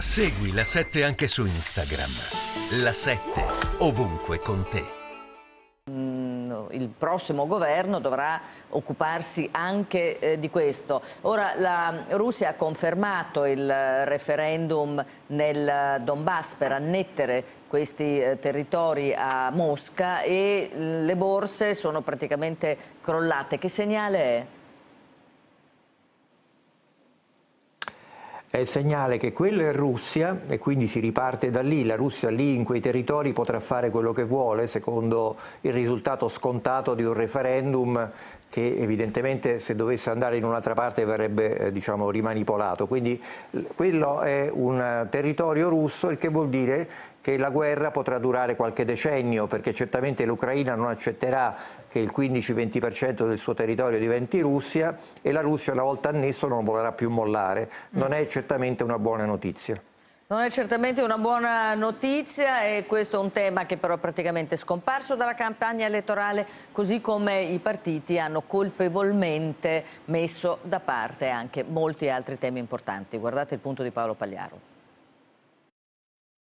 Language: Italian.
Segui la 7 anche su Instagram. La 7 ovunque con te mm, il prossimo governo dovrà occuparsi anche eh, di questo. Ora la Russia ha confermato il referendum nel Donbass per annettere questi eh, territori a Mosca e le borse sono praticamente crollate. Che segnale è? è il segnale che quello è Russia e quindi si riparte da lì, la Russia lì in quei territori potrà fare quello che vuole secondo il risultato scontato di un referendum che evidentemente se dovesse andare in un'altra parte verrebbe eh, diciamo, rimanipolato. Quindi quello è un territorio russo, il che vuol dire che la guerra potrà durare qualche decennio, perché certamente l'Ucraina non accetterà che il 15-20% del suo territorio diventi Russia e la Russia una volta annesso non vorrà più mollare. Non è certamente una buona notizia. Non è certamente una buona notizia e questo è un tema che però è praticamente scomparso dalla campagna elettorale, così come i partiti hanno colpevolmente messo da parte anche molti altri temi importanti. Guardate il punto di Paolo Pagliaro.